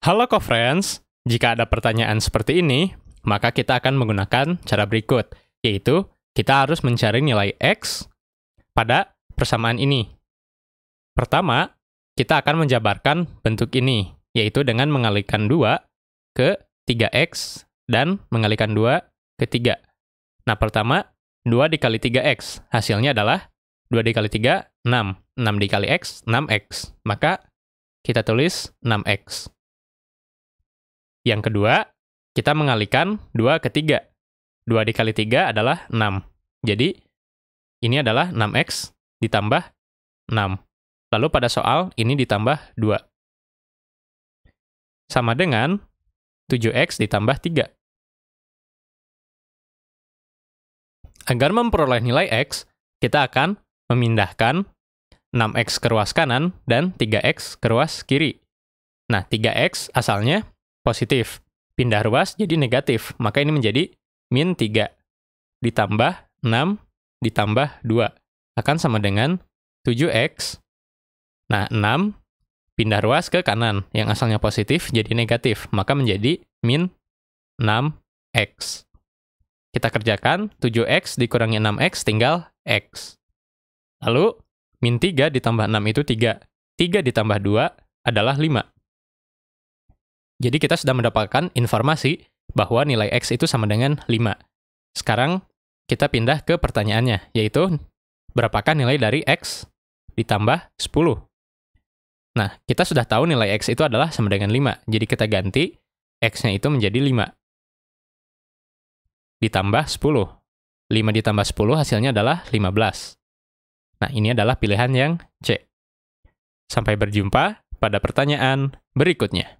Halo co-friends, jika ada pertanyaan seperti ini, maka kita akan menggunakan cara berikut, yaitu kita harus mencari nilai X pada persamaan ini. Pertama, kita akan menjabarkan bentuk ini, yaitu dengan mengalihkan 2 ke 3X dan mengalihkan 2 ke 3. Nah, pertama, 2 dikali 3X, hasilnya adalah 2 dikali 3, 6. 6 dikali X, 6X. Maka, kita tulis 6X. Yang kedua, kita mengalihkan 2 ke 3. 2 dikali 3 adalah 6. Jadi, ini adalah 6x ditambah 6. Lalu pada soal, ini ditambah 2. Sama dengan 7x ditambah 3. Agar memperoleh nilai x, kita akan memindahkan 6x ke ruas kanan dan 3x ke ruas kiri. Nah, 3x asalnya positif. Pindah ruas jadi negatif, maka ini menjadi min 3. Ditambah 6, ditambah 2. Akan sama dengan 7x. Nah, 6 pindah ruas ke kanan. Yang asalnya positif jadi negatif, maka menjadi min 6x. Kita kerjakan 7x dikurangi 6x tinggal x. Lalu, min 3 ditambah 6 itu 3. 3 ditambah 2 adalah 5. Jadi kita sudah mendapatkan informasi bahwa nilai X itu sama dengan 5. Sekarang kita pindah ke pertanyaannya, yaitu berapakah nilai dari X ditambah 10? Nah, kita sudah tahu nilai X itu adalah sama dengan 5. Jadi kita ganti X-nya itu menjadi 5. Ditambah 10. 5 ditambah 10 hasilnya adalah 15. Nah, ini adalah pilihan yang C. Sampai berjumpa pada pertanyaan berikutnya.